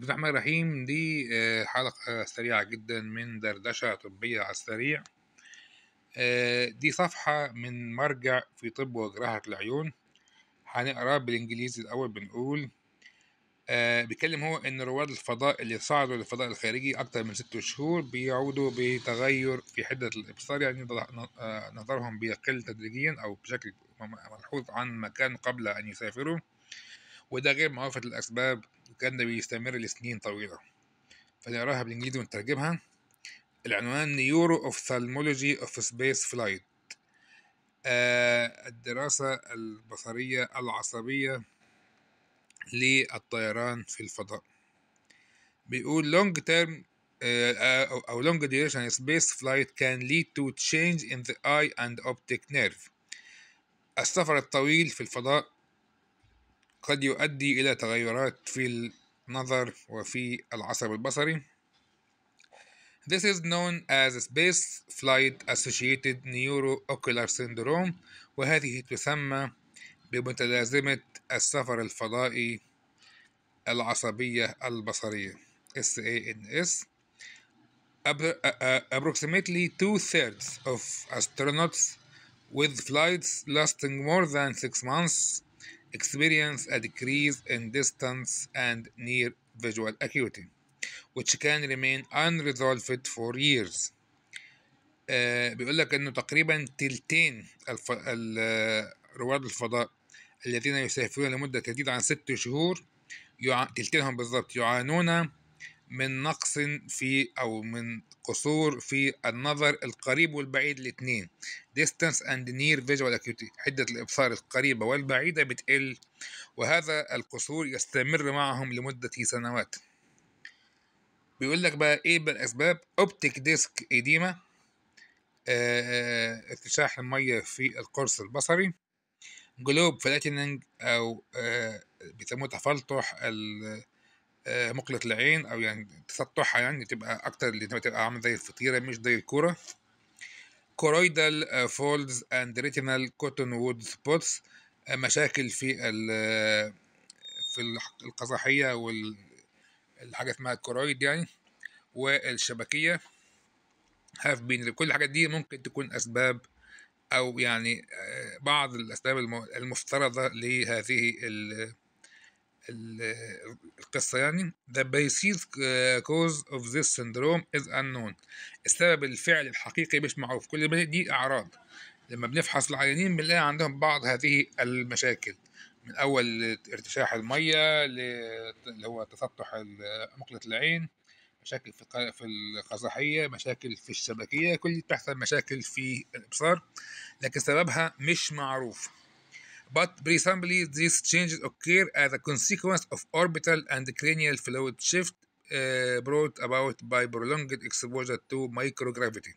بسم الله الرحمن الرحيم دي آه، حلقة سريعة جدا من دردشة طبية على السريع آه، دي صفحة من مرجع في طب وجراحة العيون هنقرأ بالإنجليزي الأول بنقول آه، بيتكلم هو إن رواد الفضاء اللي صعدوا للفضاء الخارجي أكتر من ست شهور بيعودوا بتغير في حدة الإبصار يعني نظرهم بيقل تدريجيا أو بشكل ملحوظ عن مكان قبل أن يسافروا وده غير معرفة الأسباب والكلام ده بيستمر لسنين طويلة فنقراها بالإنجليزي ونترجمها العنوان نيورو أوفثالمولوجي أوف سبيس فلايت الدراسة البصرية العصبية للطيران في الفضاء بيقول long term uh, أو long duration space flight can lead to change in the eye and optic nerve السفر الطويل في الفضاء قد يؤدي إلى تغيرات في النظر وفي العصب البصري This is known as Space Flight Associated Neuro-Ocular Syndrome وهذه تسمى بمتلازمة السفر الفضائي العصبية البصرية SANS approximately two-thirds of astronauts with flights lasting more than six months experience a decrease in distance and near visual acuity which can remain unresolved for years آه بيقول لك انه تقريبا تلتين الف... رواد الفضاء الذين يسافرون لمدة تزيد عن ست شهور يع... تلتينهم بالظبط يعانون من نقص في أو من قصور في النظر القريب والبعيد الاثنين distance and near visual acuity حدة الإبصار القريبة والبعيدة بتقل وهذا القصور يستمر معهم لمدة سنوات بيقول لك بقى ايه بقى الاسباب اوبتيك ديسك ايديما آه، ارتشاح المية في القرص البصري جلوب فلاتننج او آه، بيسموه تفلطح ال آه، مقلة العين او يعني تسطحها يعني تبقى اكتر اللي تبقى عامل زي الفطيرة مش زي الكورة كورويدال فولدز اند ريتينال كوتون وود سبوتس مشاكل في ال آه، في القزحية والحاجة اسمها الكورويد يعني والشبكية هاف بين كل الحاجات دي ممكن تكون أسباب أو يعني آه، بعض الأسباب المفترضة لهذه القصة يعني The basic آه، cause of this syndrome is unknown السبب الفعل الحقيقي مش معروف كل دي أعراض لما بنفحص العيانين بنلاقي عندهم بعض هذه المشاكل من أول ارتشاح المية اللي هو تسطح مقلة العين مشاكل في في القزحية مشاكل في الشبكية كل دي بتحصل مشاكل في الإبصار لكن سببها مش معروف but presumably these changes occur as a consequence of orbital and cranial fluid shift uh, brought about by prolonged exposure to microgravity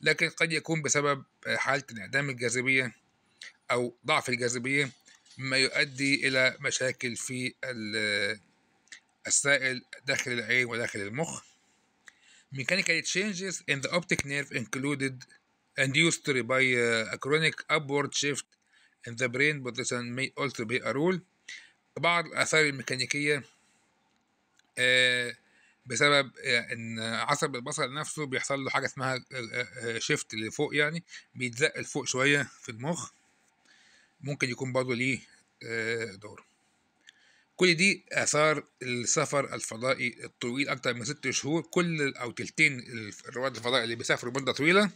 لكن قد يكون بسبب حالة انعدام الجاذبية أو ضعف الجاذبية مما يؤدي إلى مشاكل في السائل داخل العين وداخل المخ Mechanical changes in the optic nerve included induced by a chronic upward shift in the brain position may also be a rule بعض الآثار الميكانيكية آه، بسبب آه، ان عصب البصر نفسه بيحصل له حاجه اسمها شيفت آه، لفوق يعني بيتزق لفوق شويه في المخ ممكن يكون برضه ليه دور كل دي اثار السفر الفضائي الطويل اكتر من ست شهور كل او تلتين رواد الفضاء اللي بيسافروا مده طويله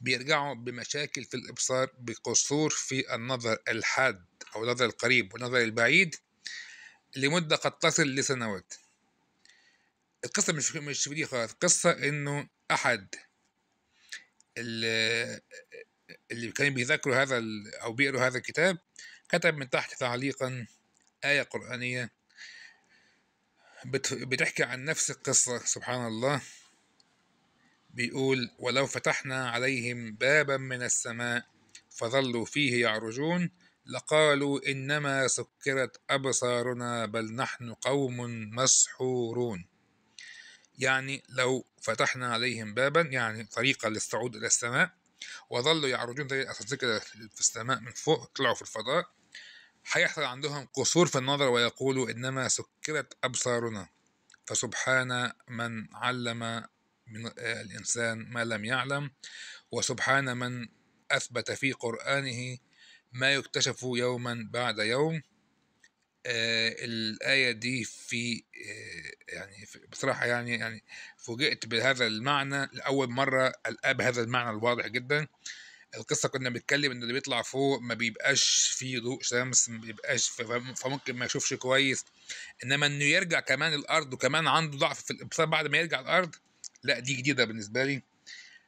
بيرجعوا بمشاكل في الابصار بقصور في النظر الحاد او النظر القريب والنظر البعيد لمده قد تصل لسنوات القصه مش مش في دي خالص القصه انه احد اللي كان بيذاكروا هذا او بيقروا هذا الكتاب كتب من تحت تعليقا آية قرآنية بتحكي عن نفس القصة سبحان الله بيقول ولو فتحنا عليهم بابا من السماء فظلوا فيه يعرجون لقالوا إنما سكرت أبصارنا بل نحن قوم مسحورون يعني لو فتحنا عليهم بابا يعني طريقة للصعود إلى السماء وظلوا يعرجون زي كده في السماء من فوق طلعوا في الفضاء هيحصل عندهم قصور في النظر ويقولوا إنما سكرت أبصارنا فسبحان من علم من آه، الإنسان ما لم يعلم وسبحان من أثبت في قرآنه ما يكتشف يوما بعد يوم آه الآية دي في آه يعني في بصراحة يعني يعني فوجئت بهذا المعنى لأول مرة الآب هذا المعنى الواضح جدا القصه كنا بنتكلم ان اللي بيطلع فوق ما بيبقاش فيه ضوء شمس ما بيبقاش فممكن ما يشوفش كويس انما انه يرجع كمان الارض وكمان عنده ضعف في الابصار بعد ما يرجع الارض لا دي جديده بالنسبه لي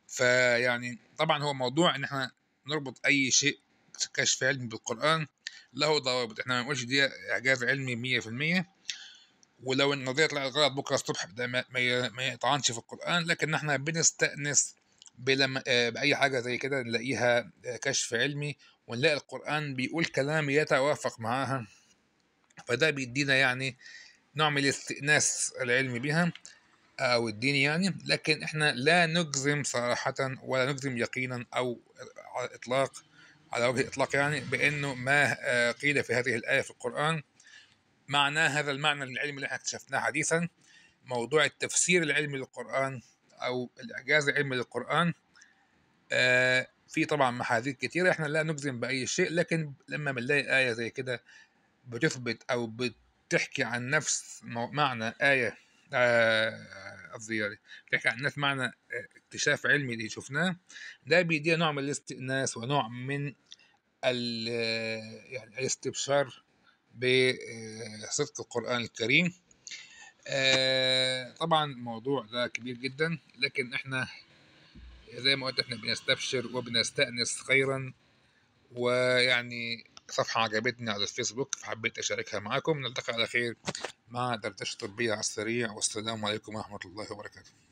فيعني طبعا هو موضوع ان احنا نربط اي شيء كشف علمي بالقران له ضوابط احنا ما نقولش دي اعجاز علمي 100% ولو النظريه طلعت غلط بكره الصبح ده ما, ما يطعنش في القران لكن احنا بنستانس بلم... آه، باي حاجه زي كده نلاقيها آه، كشف علمي ونلاقي القران بيقول كلام يتوافق معاها فده بيدينا يعني نوع من الاستئناس العلمي بها او آه، الديني يعني لكن احنا لا نجزم صراحه ولا نجزم يقينا او على اطلاق على وجه الاطلاق يعني بانه ما قيل في هذه الايه في القران معناه هذا المعنى العلمي اللي احنا اكتشفناه حديثا موضوع التفسير العلمي للقران او الاعجاز العلمي للقران آه، في طبعا محاذير كتيره احنا لا نجزم باي شيء لكن لما بنلاقي ايه زي كده بتثبت او بتحكي عن نفس معنى ايه آه، قصدي آه بتحكي عن نفس معنى آه، اكتشاف علمي اللي شفناه ده بيدي نوع من الاستئناس ونوع من يعني الاستبشار بصدق القرآن الكريم آه، طبعا الموضوع ده كبير جدا لكن احنا زي ما قلت احنا بنستبشر وبنستأنس خيرا ويعني صفحة عجبتني على الفيسبوك فحبيت أشاركها معاكم نلتقي على خير مع دردشة طبية على السريع والسلام عليكم ورحمة الله وبركاته